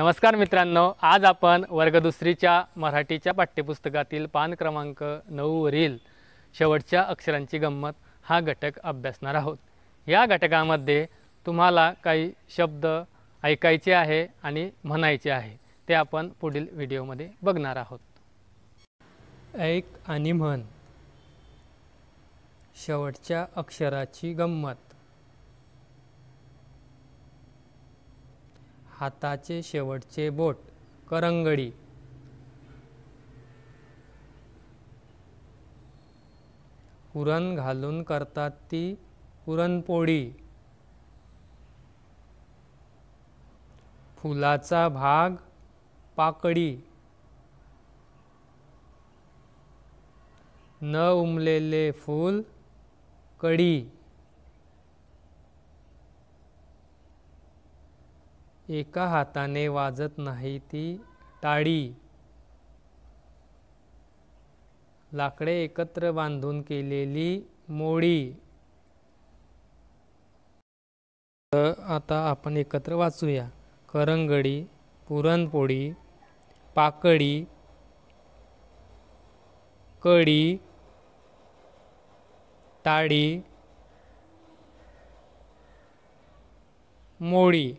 नमस्कार मित्रांनो आज आपण वर्ग दुसरीच्या मराठीच्या पाठ्यपुस्तकातील पान क्रमांक नऊवरील शेवटच्या अक्षरांची गंमत हा घटक अभ्यासणार आहोत या घटकामध्ये तुम्हाला काही शब्द ऐकायचे आहे आणि म्हणायचे आहे ते आपण पुढील व्हिडिओमध्ये बघणार आहोत ऐक आणि म्हण शेवटच्या अक्षराची गंमत हाताचे शेवटचे बोट करंगडी पुरण घालून करतात ती पुरणपोळी फुलाचा भाग पाकडी न उमलेले फूल कडी एका हाताने वाजत नाही ती टाळी लाकडे एकत्र बांधून केलेली मोळी आता आपण एकत्र वाचूया करंगडी पुरणपोळी पाकडी, कडी टाळी मोडी